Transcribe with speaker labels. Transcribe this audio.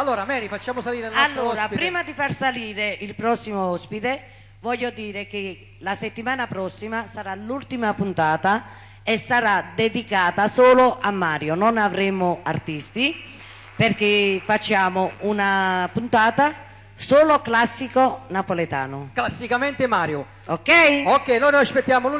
Speaker 1: Allora,
Speaker 2: Mary, facciamo salire la nostro Allora, ospite. prima
Speaker 1: di far salire il prossimo ospite, voglio dire che la settimana prossima sarà l'ultima puntata e sarà dedicata solo a Mario. Non avremo artisti perché facciamo una puntata solo classico napoletano.
Speaker 3: Classicamente Mario. Ok? Ok, noi noi aspettiamo lunedì.